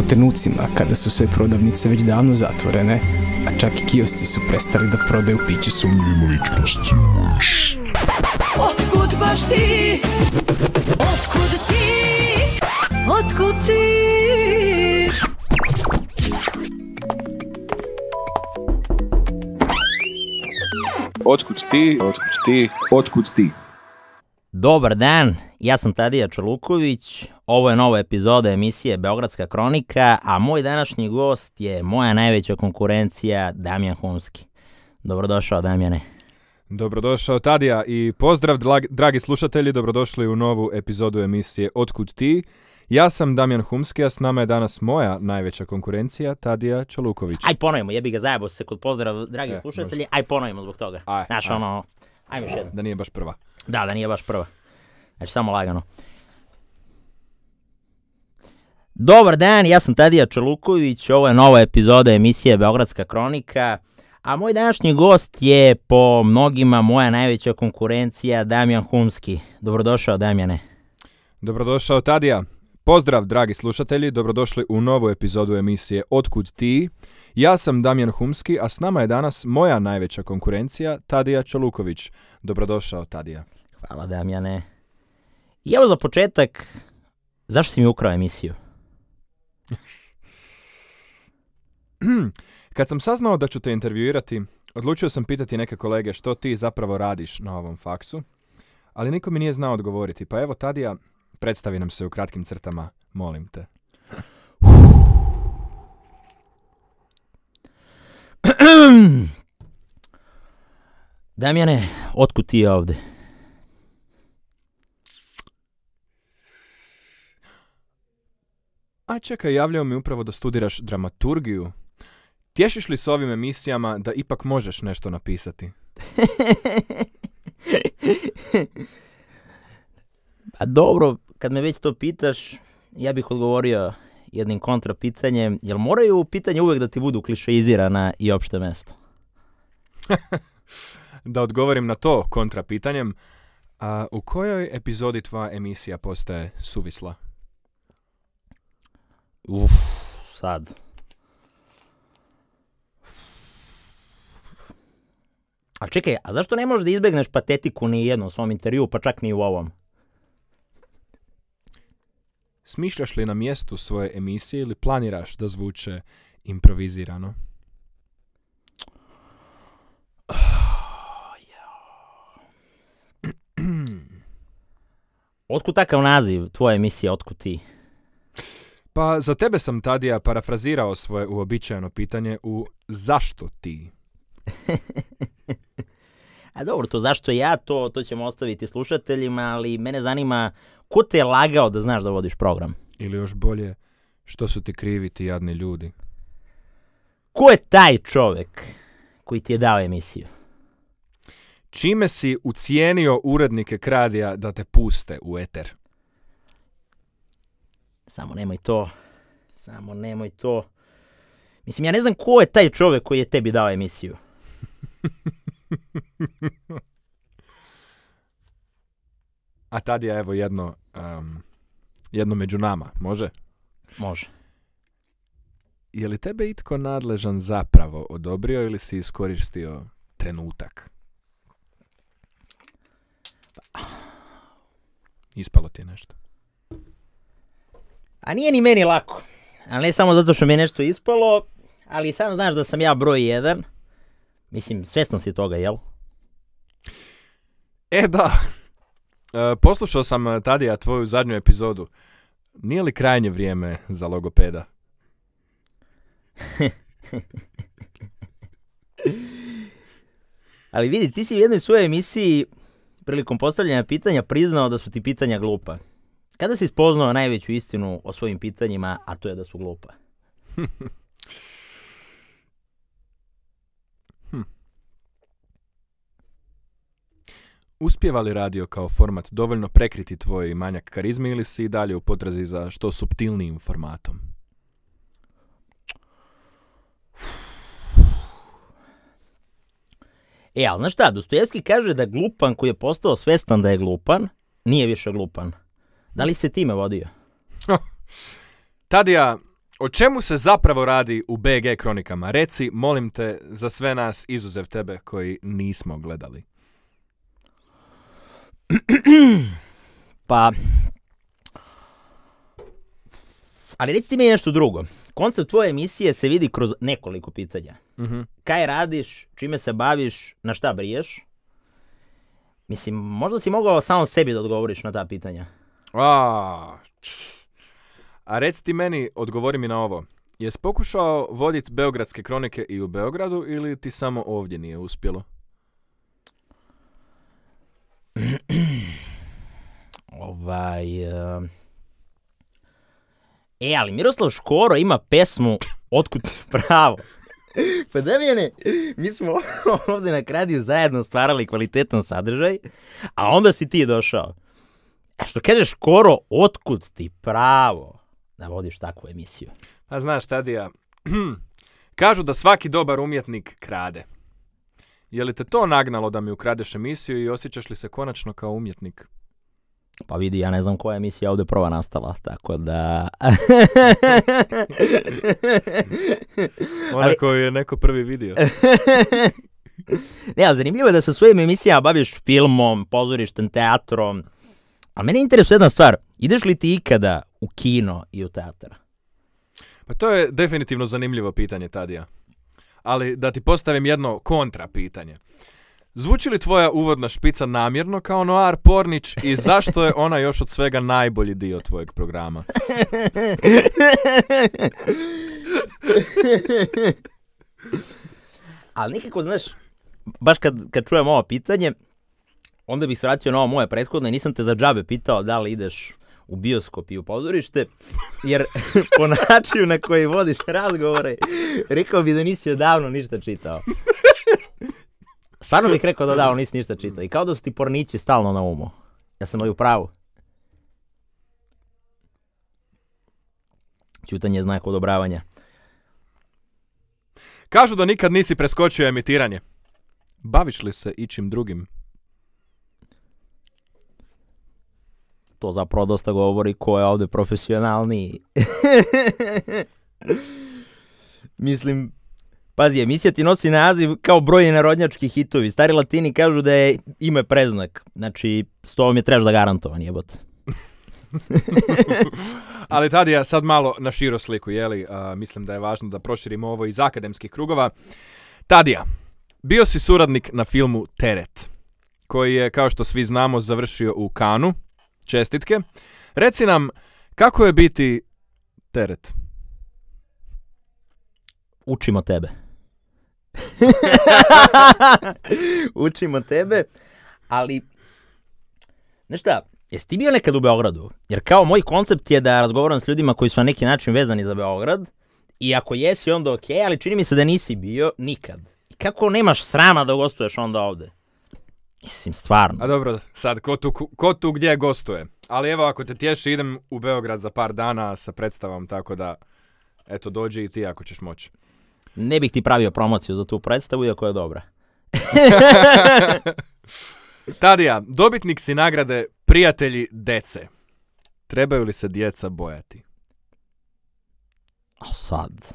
U trenucima kada su sve prodavnice već davno zatvorene, a čak i kiosci su prestali da prodaju piće sumnjivim ličnostima. Otkud baš ti? Otkud ti? Otkud ti? Otkud ti? Otkud ti? Otkud ti? Dobar dan! Ja sam Tadija Čoluković, ovo je nova epizoda emisije Beogradska kronika, a moj današnji gost je moja najveća konkurencija Damjan Humski. Dobrodošao Damjane. Dobrodošao Tadija i pozdrav dragi slušatelji, dobrodošli u novu epizodu emisije Otkud ti? Ja sam Damjan Humski, a s nama je danas moja najveća konkurencija, Tadija Čoluković. Aj ponovimo, jebi ga zajebo se kod pozdrav dragi e, slušatelji, aj ponovimo zbog toga. Aj, aj. Ono, da nije baš prva. Da, da nije baš prva. Znači samo lagano. Dobar dan, ja sam Tadija Čeluković, ovo je nova epizoda emisije Beogradska kronika, a moj današnji gost je po mnogima moja najveća konkurencija Damjan Humski. Dobrodošao Damjane. Dobrodošao Tadija. Pozdrav dragi slušatelji, dobrodošli u novu epizodu emisije Otkud ti? Ja sam Damjan Humski, a s nama je danas moja najveća konkurencija Tadija Čeluković. Dobrodošao Tadija. Hvala Damjane. I evo za početak, zašto si mi ukrao emisiju? Kad sam saznao da ću te intervjuirati, odlučio sam pitati neke kolege što ti zapravo radiš na ovom faksu, ali niko mi nije znao odgovoriti. Pa evo, Tadija, predstavi nam se u kratkim crtama, molim te. Damjane, otkud ti je ovdje? A čekaj, javljao mi upravo da studiraš dramaturgiju. Tješiš li s ovim emisijama da ipak možeš nešto napisati? A pa dobro, kad me već to pitaš, ja bih odgovorio jednim kontra pitanjem, jel moraju pitanje uvijek da ti budu klišeizirana i opšte mesto? da odgovorim na to kontra pitanjem. A u kojoj epizodi tva emisija postaje suvisla? Uf, sad. A čekaj, a zašto ne možeš da izbjegneš patetiku ni jednom svom intervju, pa čak ni u ovom? Smišljaš li na mjestu svoje emisije ili planiraš da zvuče improvizirano? Otkud takav naziv tvoje emisije, otkud ti? Pa za tebe sam Tadija parafrazirao svoje uobičajeno pitanje u zašto ti? A dobro, to zašto ja, to, to ćemo ostaviti slušateljima, ali mene zanima ko te je lagao da znaš da vodiš program? Ili još bolje, što su ti krivi ti jadni ljudi? Ko je taj čovek koji ti je dao emisiju? Čime si ucijenio urednike Kradija da te puste u eter? samo nemoj to, samo nemoj to. Mislim, ja ne znam ko je taj čovjek koji je tebi dao emisiju. A tad je evo jedno, jedno među nama, može? Može. Je li tebe itko nadležan zapravo odobrio ili si iskoristio trenutak? Pa, ispalo ti je nešto. A nije ni meni lako. Ali ne samo zato što mi je nešto ispalo, ali sam znaš da sam ja broj jedan. Mislim, svjesno si toga, jel? E da, e, poslušao sam eh, Tadija tvoju zadnju epizodu. Nije li krajnje vrijeme za logopeda? ali vidi, ti si u jednoj svojoj emisiji prilikom postavljanja pitanja priznao da su ti pitanja glupa. Kada si spoznao najveću istinu o svojim pitanjima, a to je da su glupa? Hm. hm. Uspjeva li radio kao format dovoljno prekriti tvoj manjak karizme ili si i dalje u potrazi za što subtilnijim formatom? E, ali znaš šta, Dostojevski kaže da glupan koji je postao svestan da je glupan, nije više glupan. Da li se time vodio? Tadija, o čemu se zapravo radi u BG kronikama? Reci, molim te, za sve nas, izuzev tebe koji nismo gledali. pa... Ali recite mi nešto drugo. Koncept tvoje emisije se vidi kroz nekoliko pitanja. Mhm. Kaj radiš, čime se baviš, na šta briješ? Mislim, možda si mogao samo sebi da odgovoriš na ta pitanja. A, A reci ti meni, odgovori mi na ovo. Jes pokušao voditi Beogradske kronike i u Beogradu ili ti samo ovdje nije uspjelo? ovaj... Eh, e, ali Miroslav Škoro ima pesmu Otkud pravo. Pa Damjane, mi smo ovdje na kradiju zajedno stvarali kvalitetan sadržaj, a onda si ti došao što kažeš skoro, otkud ti pravo da vodiš takvu emisiju? A pa znaš, Tadija, kažu da svaki dobar umjetnik krade. Je li te to nagnalo da mi ukradeš emisiju i osjećaš li se konačno kao umjetnik? Pa vidi, ja ne znam koja emisija ovdje prva nastala, tako da... Ona Ali... koju je neko prvi vidio. ne, zanimljivo je da se u svojim emisijama baviš filmom, pozorištem, teatrom, a mene interesuje jedna stvar, ideš li ti ikada u kino i u teatar? Pa to je definitivno zanimljivo pitanje, Tadija. Ali da ti postavim jedno kontra pitanje. Zvuči li tvoja uvodna špica namjerno kao Noar Pornić i zašto je ona još od svega najbolji dio tvojeg programa? Ali nikako, znaš, baš kad, kad čujem ovo pitanje, onda bih svratio na ovo moje prethodno i nisam te za džabe pitao da li ideš u bioskop i u pozorište, jer po načinu na koji vodiš razgovore, rekao bi da nisi odavno ništa čitao. Stvarno bih rekao da odavno nisi ništa čitao. I kao da su ti pornići stalno na umu. Ja sam li ovaj u pravu. Ćutanje je znak odobravanja. Kažu da nikad nisi preskočio emitiranje. Baviš li se ičim drugim? to zapravo dosta govori ko je ovdje profesionalniji. Mislim, pazi, emisija ti nosi naziv kao brojni narodnjački hitovi. Stari latini kažu da je ime preznak. Znači, s tobom je trebaš da garantovan jebote. Ali Tadija, sad malo na širo sliku, jeli, uh, mislim da je važno da proširimo ovo iz akademskih krugova. Tadija, bio si suradnik na filmu Teret, koji je, kao što svi znamo, završio u Kanu, Čestitke. Reci nam, kako je biti teret? Učimo tebe. Učimo tebe, ali... Znaš šta, jesi ti bio nekad u Beogradu? Jer kao moj koncept je da razgovaram s ljudima koji su na neki način vezani za Beograd. I ako jesi, onda okej, ali čini mi se da nisi bio nikad. kako nemaš srama da gostuješ onda ovde? Mislim, stvarno. A dobro, sad, ko tu, ko tu gdje gostuje? Ali evo, ako te tješi, idem u Beograd za par dana sa predstavom, tako da, eto, dođi i ti ako ćeš moći. Ne bih ti pravio promociju za tu predstavu, iako je dobra. Tadija, dobitnik si nagrade Prijatelji dece. Trebaju li se djeca bojati? A sad...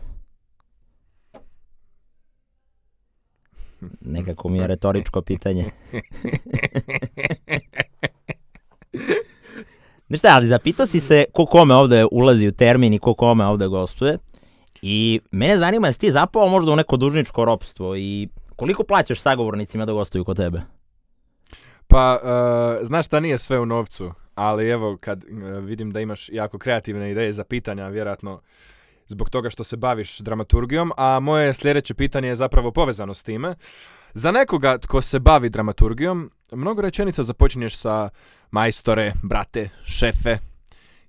Nekako mi je retoričko pitanje. Znaš ali zapitao si se ko kome ovdje ulazi u termin i ko kome ovde gostuje. I mene zanima jesi ti zapao možda u neko dužničko ropstvo i koliko plaćaš sagovornicima da gostuju kod tebe? Pa, eh, znaš šta nije sve u novcu, ali evo kad eh, vidim da imaš jako kreativne ideje za pitanja, vjerojatno zbog toga što se baviš dramaturgijom, a moje sljedeće pitanje je zapravo povezano s time. Za nekoga tko se bavi dramaturgijom, mnogo rečenica započinješ sa majstore, brate, šefe.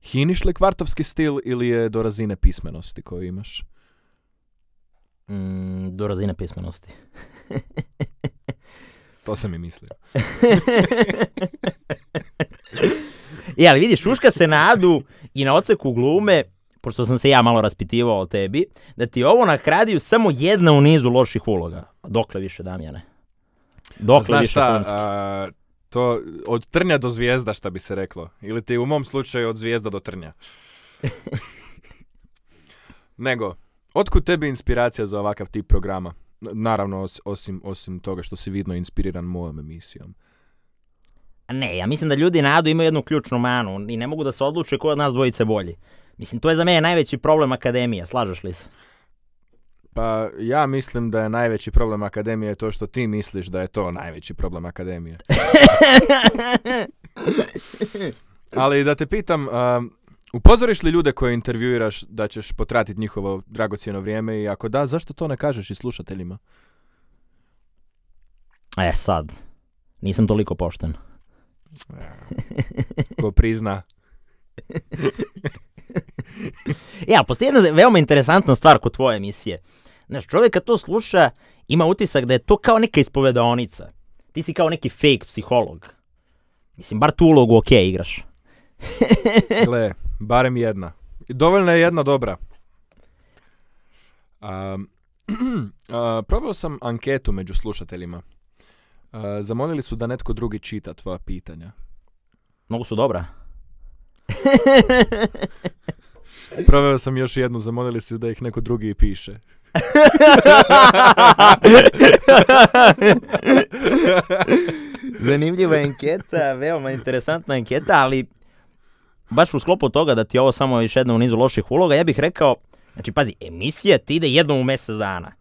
Hiniš li kvartovski stil ili je do razine pismenosti koju imaš? Mm, do razine pismenosti. to sam i mislio. ja, ali vidiš, šuška se nadu i na oceku glume pošto sam se ja malo raspitivao o tebi, da ti ovo na samo jedna u nizu loših uloga. Dokle više, Damjane? Dokle Znaš više, šta, to od trnja do zvijezda, šta bi se reklo. Ili ti u mom slučaju od zvijezda do trnja. Nego, otkud tebi inspiracija za ovakav tip programa? Naravno, osim, osim toga što si vidno inspiriran mojom emisijom. Ne, ja mislim da ljudi nadu imaju jednu ključnu manu i ne mogu da se odluče ko od nas dvojice bolji. Mislim, to je za mene najveći problem akademije, slažeš li se? Pa ja mislim da je najveći problem akademije to što ti misliš da je to najveći problem akademije. Ali da te pitam, um, upozoriš li ljude koje intervjuiraš da ćeš potratiti njihovo dragocjeno vrijeme i ako da, zašto to ne kažeš i slušateljima? E sad, nisam toliko pošten. Ko prizna. E, ali postoji jedna veoma interesantna stvar kod tvoje emisije. Znaš, čovjek kad to sluša, ima utisak da je to kao neka ispovedaonica. Ti si kao neki fake psiholog. Mislim, bar tu ulogu ok igraš. Gle, barem jedna. Dovoljna je jedna dobra. Um, probao sam anketu među slušateljima. Uh, zamolili su da netko drugi čita tvoja pitanja. Mnogo su dobra. Proveo sam još jednu, zamolili su da ih neko drugi piše. Zanimljiva enketa, veoma interesantna enketa, ali baš u sklopu toga da ti ovo samo još jedna u nizu loših uloga, ja bih rekao, znači pazi, emisija ti ide jednom u mjesec dana,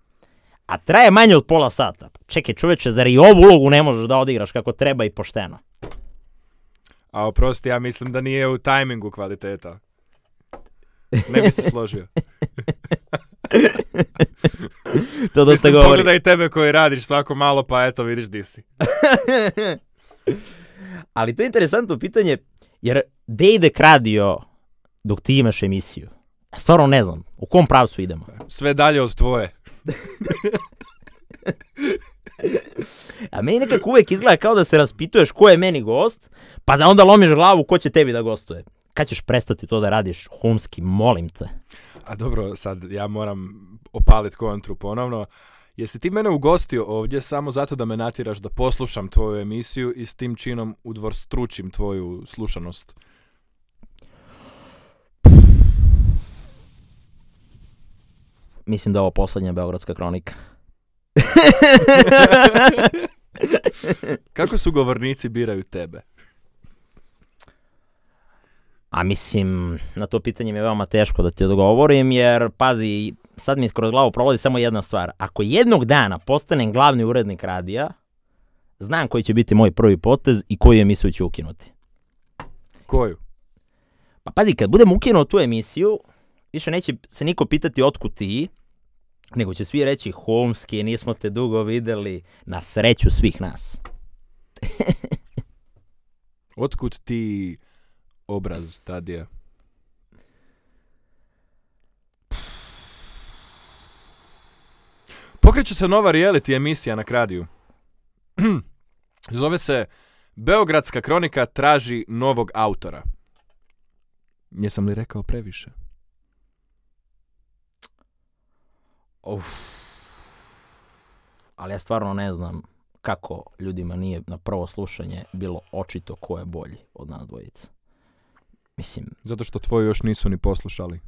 a traje manje od pola sata. Čekaj čoveče, zar i ovu ulogu ne možeš da odigraš kako treba i pošteno? A oprosti, ja mislim da nije u tajmingu kvaliteta. Ne bi se složio. to dosta govori. Pogledaj tebe koji radiš svako malo, pa eto vidiš di si. Ali to je interesantno pitanje, jer de ide kradio dok ti imaš emisiju? Ja stvarno ne znam, u kom pravcu idemo? Sve dalje od tvoje. A meni nekako uvijek izgleda kao da se raspituješ ko je meni gost, pa da onda lomiš glavu ko će tebi da gostuje kad ćeš prestati to da radiš humski, molim te. A dobro, sad ja moram opaliti kontru ponovno. Jesi ti mene ugostio ovdje samo zato da me natjeraš da poslušam tvoju emisiju i s tim činom stručim tvoju slušanost? Mislim da je ovo posljednja Beogradska kronika. Kako su govornici biraju tebe? A mislim, na to pitanje mi je veoma teško da ti odgovorim, jer pazi, sad mi kroz glavu prolazi samo jedna stvar. Ako jednog dana postanem glavni urednik radija, znam koji će biti moj prvi potez i koju emisiju ću ukinuti. Koju? Pa pazi, kad budem ukinuo tu emisiju, više neće se niko pitati otkud ti, nego će svi reći Holmski, nismo te dugo videli, na sreću svih nas. otkud ti obraz Tadija? Pokreće se nova reality emisija na kradiju. Zove se Beogradska kronika traži novog autora. Jesam li rekao previše? Ali ja stvarno ne znam kako ljudima nije na prvo slušanje bilo očito ko je bolji od nas dvojica. Mislim... Zato što tvoji još nisu ni poslušali.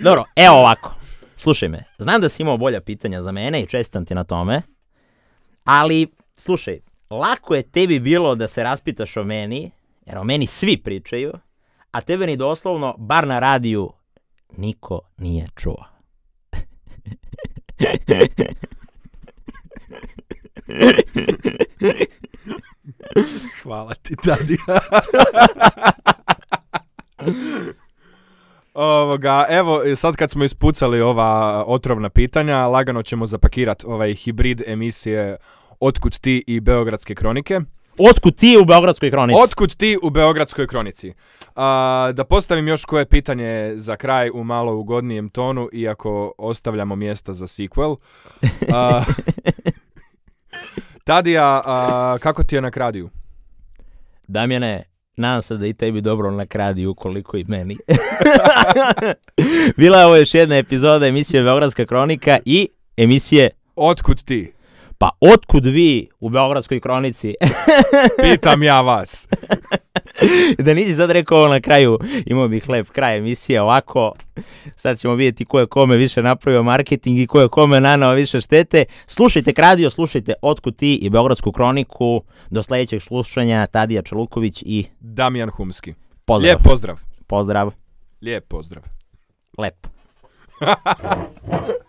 Dobro, evo ovako. Slušaj me, znam da si imao bolja pitanja za mene i čestam ti na tome, ali slušaj, lako je tebi bilo da se raspitaš o meni, jer o meni svi pričaju, a tebe ni doslovno, bar na radiju, niko nije čuo. Hvala ti, Tadi. Ovoga, evo, sad kad smo ispucali ova otrovna pitanja, lagano ćemo zapakirati ovaj hibrid emisije Otkud ti i Beogradske kronike. Otkud ti u Beogradskoj kronici? Otkud ti u Beogradskoj kronici? A, da postavim još koje pitanje za kraj u malo ugodnijem tonu, iako ostavljamo mjesta za sequel. A, Tadija, kako ti je na kradiju? Damjane, nadam se da i tebi dobro na kradiju koliko i meni. Bila je ovo još jedna epizoda emisije Beogradska kronika i emisije Otkud ti? Pa otkud vi u Beogradskoj kronici? Pitam ja vas. da nisi sad rekao na kraju, imao bih lep kraj emisije ovako, sad ćemo vidjeti ko je kome više napravio marketing i ko je kome nanao više štete. Slušajte Kradio, slušajte Otku ti i Beogradsku kroniku, do sljedećeg slušanja Tadija Čeluković i Damjan Humski. Pozdrav. Lijep pozdrav. Pozdrav. Lijep pozdrav. Lep.